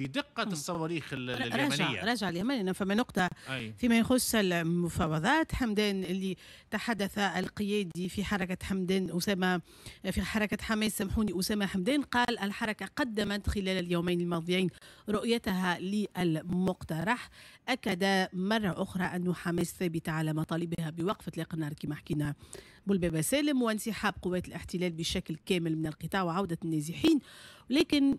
في دقة الصواريخ اليمنية رجع, رجع اليمن فما نقطة أي. فيما يخص المفاوضات حمدان اللي تحدث القيادي في حركة حمدان أسامة في حركة حماس سامحوني أسامة حمدان قال الحركة قدمت خلال اليومين الماضيين رؤيتها للمقترح أكد مرة أخرى أن حماس ثابتة على مطالبها بوقف إطلاق النار كما حكينا بولبابا سالم وانسحاب قوات الاحتلال بشكل كامل من القطاع وعودة النازحين لكن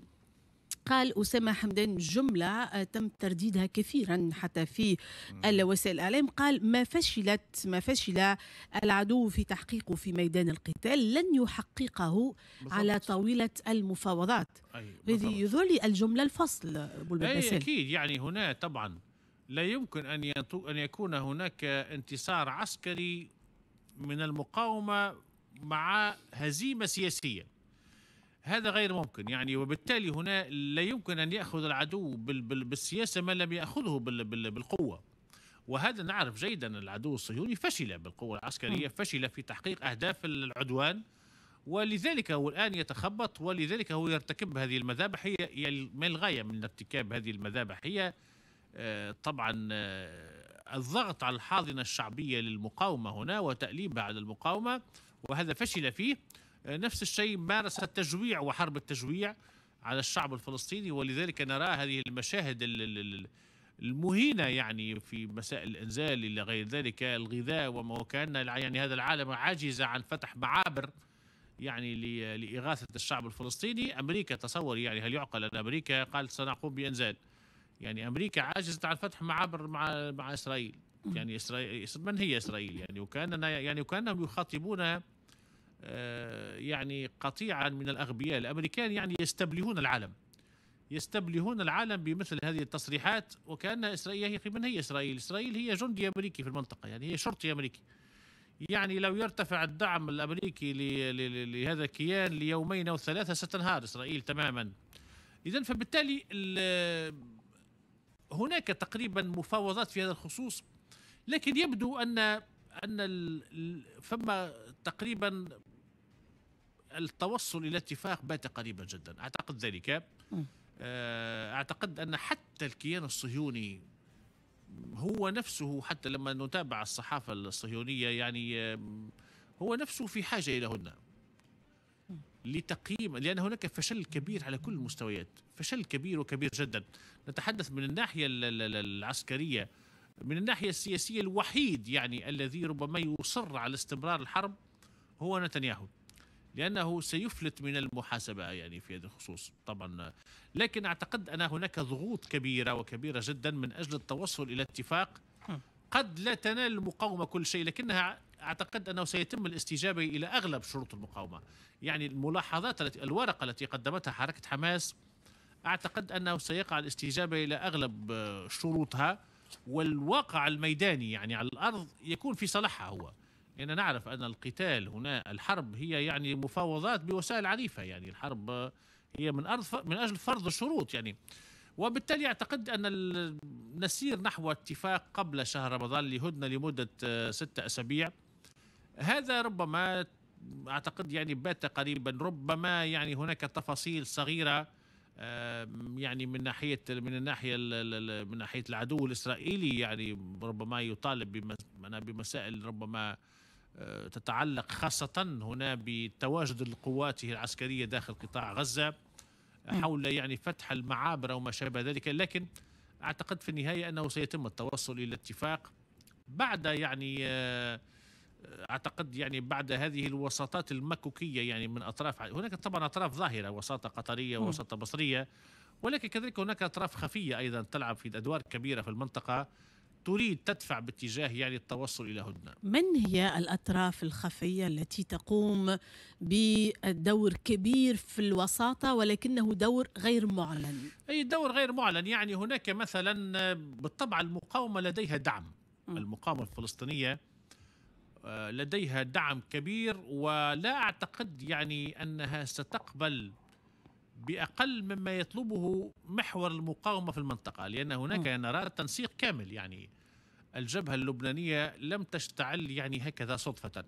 قال أسامة حمدان جملة آه، تم ترديدها كثيرا حتى في وسائل الإعلام قال ما فشلت ما فشل العدو في تحقيقه في ميدان القتال لن يحققه على طاولة المفاوضات هذه يظل الجملة الفصل أي أكيد يعني هنا طبعا لا يمكن أن, أن يكون هناك انتصار عسكري من المقاومة مع هزيمة سياسية هذا غير ممكن يعني وبالتالي هنا لا يمكن أن يأخذ العدو بالسياسة ما لم يأخذه بالقوة وهذا نعرف جيدا العدو الصهيوني فشل بالقوة العسكرية فشل في تحقيق أهداف العدوان ولذلك هو الآن يتخبط ولذلك هو يرتكب هذه المذابح هي ما الغاية من ارتكاب هذه المذابح هي آه، طبعا آه، الضغط على الحاضنة الشعبية للمقاومة هنا وتأليبها على المقاومة وهذا فشل فيه نفس الشيء مارس التجويع وحرب التجويع على الشعب الفلسطيني ولذلك نرى هذه المشاهد المهينة يعني في مسائل الإنزال إلى غير ذلك الغذاء وما وكأن يعني هذا العالم عاجز عن فتح معابر يعني لإغاثة الشعب الفلسطيني أمريكا تصور يعني هل يعقل أن أمريكا قالت سنقوم بإنزال يعني أمريكا عاجزت عن فتح معابر مع مع إسرائيل يعني إسرائيل من هي إسرائيل يعني وكأننا يعني وكأنهم يخاطبون آه، يعني قطيعا من الأغبياء الأمريكان يعني يستبلهون العالم يستبلهون العالم بمثل هذه التصريحات وكأن إسرائيل هي من هي إسرائيل؟ إسرائيل هي جندي أمريكي في المنطقة يعني هي شرطي أمريكي يعني لو يرتفع الدعم الأمريكي لهذا الكيان ليومين أو ثلاثة ستنهار إسرائيل تماما إذا فبالتالي هناك تقريبا مفاوضات في هذا الخصوص لكن يبدو أن ان فما تقريبا التوصل الى اتفاق بات قريبا جدا اعتقد ذلك آه، اعتقد ان حتى الكيان الصهيوني هو نفسه حتى لما نتابع الصحافه الصهيونيه يعني آه، هو نفسه في حاجه اليهن لتقييم لان هناك فشل كبير على كل المستويات فشل كبير وكبير جدا نتحدث من الناحيه العسكريه من الناحية السياسية الوحيد يعني الذي ربما يصر على استمرار الحرب هو نتنياهو لأنه سيفلت من المحاسبة يعني في هذا الخصوص طبعا لكن أعتقد أن هناك ضغوط كبيرة وكبيرة جدا من أجل التوصل إلى اتفاق قد لا تنال المقاومة كل شيء لكنها أعتقد أنه سيتم الاستجابة إلى أغلب شروط المقاومة يعني الملاحظات التي الورقة التي قدمتها حركة حماس أعتقد أنه سيقع الاستجابة إلى أغلب آه، شروطها والواقع الميداني يعني على الارض يكون في صالحها هو لأننا يعني نعرف أن القتال هنا الحرب هي يعني مفاوضات بوسائل عنيفة يعني الحرب هي من أرض من أجل فرض الشروط يعني وبالتالي أعتقد أن نسير نحو اتفاق قبل شهر رمضان لهدنة لمدة آه، ستة أسابيع هذا ربما أعتقد يعني بات قريبا ربما يعني هناك تفاصيل صغيرة يعني من ناحيه من الناحيه من ناحيه العدو الاسرائيلي يعني ربما يطالب بمسائل ربما آه، تتعلق خاصه هنا بتواجد قواته العسكريه داخل قطاع غزه حول يعني فتح المعابر او ما شابه ذلك لكن اعتقد في النهايه انه سيتم التوصل الى اتفاق بعد يعني آه اعتقد يعني بعد هذه الوساطات المكوكيه يعني من اطراف هناك طبعا اطراف ظاهره وساطه قطريه ووساطه مصريه ولكن كذلك هناك اطراف خفيه ايضا تلعب في ادوار كبيره في المنطقه تريد تدفع باتجاه يعني التوصل الى هدنه. من هي الاطراف الخفيه التي تقوم بدور كبير في الوساطه ولكنه دور غير معلن؟ اي دور غير معلن يعني هناك مثلا بالطبع المقاومه لديها دعم. المقاومه الفلسطينيه آه، لديها دعم كبير ولا اعتقد يعني انها ستقبل باقل مما يطلبه محور المقاومه في المنطقه لان هناك نرى تنسيق كامل يعني الجبهه اللبنانيه لم تشتعل يعني هكذا صدفه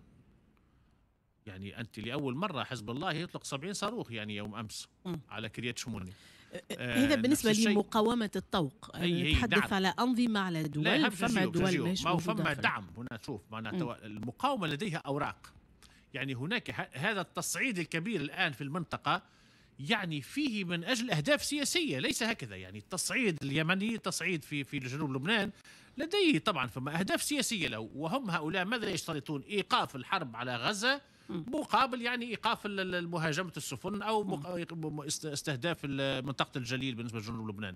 يعني انت لاول مره حزب الله يطلق 70 صاروخ يعني يوم امس على كريات شموني آه، هذا بالنسبه لمقاومه الطوق نتحدث نعم. على انظمه على دول فما دول ما هو فما دعم هنا شوف المقاومه لديها اوراق يعني هناك هذا التصعيد الكبير الان في المنطقه يعني فيه من اجل اهداف سياسيه ليس هكذا يعني التصعيد اليمني تصعيد في في جنوب لبنان لديه طبعا فما اهداف سياسيه له وهم هؤلاء ماذا يشترطون ايقاف الحرب على غزه مقابل يعني ايقاف مهاجمه السفن او استهداف منطقه الجليل بالنسبه لجنوب لبنان.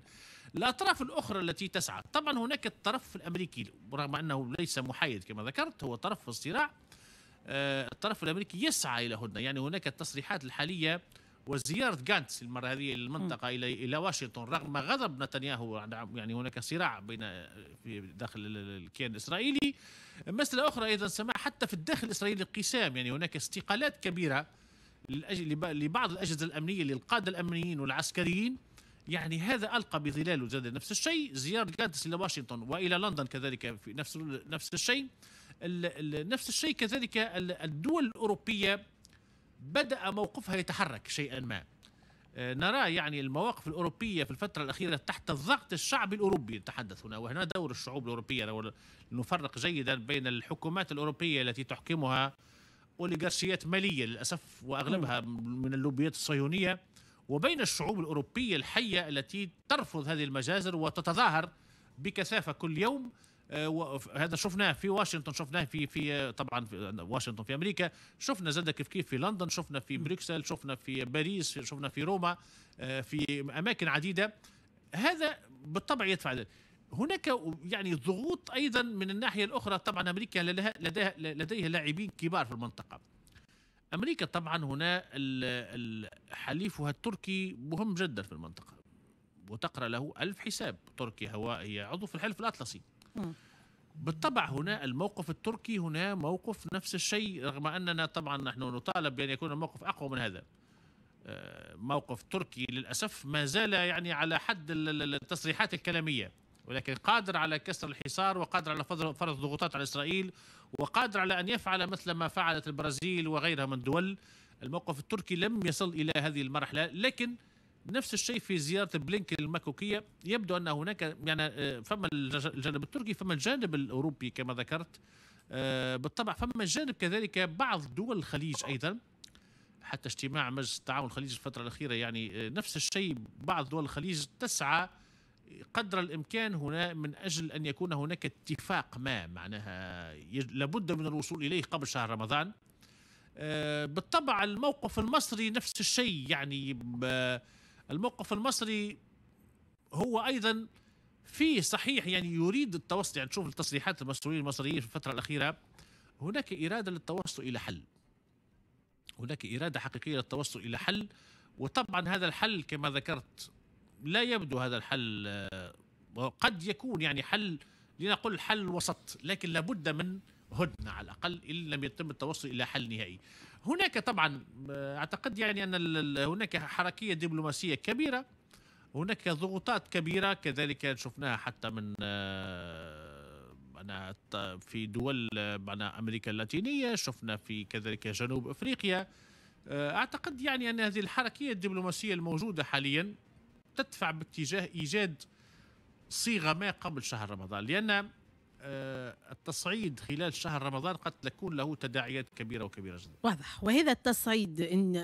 الاطراف الاخرى التي تسعى، طبعا هناك الطرف الامريكي رغم انه ليس محايد كما ذكرت هو طرف في الصراع آه، الطرف الامريكي يسعى الى هدنه، يعني هناك التصريحات الحاليه وزياره جانتس المره هذه المنطقه الى الى واشنطن رغم غضب نتنياهو يعني هناك صراع بين في داخل الكيان الاسرائيلي مساله اخرى ايضا سمع حتى في الداخل الاسرائيلي قسام يعني هناك استقالات كبيره لبعض الاجهزه الامنيه للقاده الامنيين والعسكريين يعني هذا القى بظلاله زاد نفس الشيء زياره جانتس الى واشنطن والى لندن كذلك في نفس نفس الشيء نفس الشيء كذلك الدول الاوروبيه بدأ موقفها يتحرك شيئا ما آه، نرى يعني المواقف الأوروبية في الفترة الأخيرة تحت الضغط الشعبي الأوروبي نتحدث هنا وهنا دور الشعوب الأوروبية نفرق جيدا بين الحكومات الأوروبية التي تحكمها أوليغارشيات مالية للأسف وأغلبها من اللوبيات الصهيونية وبين الشعوب الأوروبية الحية التي ترفض هذه المجازر وتتظاهر بكثافة كل يوم آه، هذا شفناه في واشنطن شفناه في في آه، طبعا في آه، واشنطن في امريكا شفنا زاد كيف كيف في لندن شفنا في بروكسل شفنا في باريس شفنا في روما في اماكن عديده هذا بالطبع يدفع ذلك هناك يعني ضغوط ايضا من الناحيه الاخرى طبعا امريكا لديها لديها لاعبين كبار في المنطقه امريكا طبعا هنا حليفها التركي مهم جدا في المنطقه وتقرا له ألف حساب تركيا هو هي عضو في الحلف الاطلسي بالطبع هنا الموقف التركي هنا موقف نفس الشيء رغم أننا طبعا نحن نطالب بأن يكون الموقف أقوى من هذا آه، موقف تركي للأسف ما زال يعني على حد التصريحات الكلامية ولكن قادر على كسر الحصار وقادر على فرض ضغوطات على إسرائيل وقادر على أن يفعل مثل ما فعلت البرازيل وغيرها من دول الموقف التركي لم يصل إلى هذه المرحلة لكن نفس الشيء في زيارة بلينك المكوكية يبدو أن هناك يعني آه، فما الجانب التركي فما الجانب الأوروبي كما ذكرت آه، بالطبع فما جانب كذلك بعض دول الخليج أيضا حتى اجتماع مجلس التعاون الخليجي الفترة الأخيرة يعني آه، نفس الشيء بعض دول الخليج تسعى قدر الامكان هنا من اجل ان يكون هناك اتفاق ما معناها لابد من الوصول اليه قبل شهر رمضان بالطبع الموقف المصري نفس الشيء يعني الموقف المصري هو ايضا فيه صحيح يعني يريد التوسط يعني تشوف التصريحات المسؤولين المصريين في الفتره الاخيره هناك اراده للتوسط الى حل هناك اراده حقيقيه للتوسط الى حل وطبعا هذا الحل كما ذكرت لا يبدو هذا الحل آه، قد يكون يعني حل لنقل حل وسط لكن لابد من هدنه على الاقل ان لم يتم التوصل الى حل نهائي. هناك طبعا اعتقد يعني ان هناك حركيه دبلوماسيه كبيره هناك ضغوطات كبيره كذلك شفناها حتى من أنا آه، في دول معنا امريكا اللاتينيه شفنا في كذلك جنوب افريقيا آه، اعتقد يعني ان هذه الحركيه الدبلوماسيه الموجوده حاليا تدفع باتجاه ايجاد صيغه ما قبل شهر رمضان لان آه، التصعيد خلال شهر رمضان قد تكون له تداعيات كبيرة وكبيرة جدا واضح وهذا التصعيد إن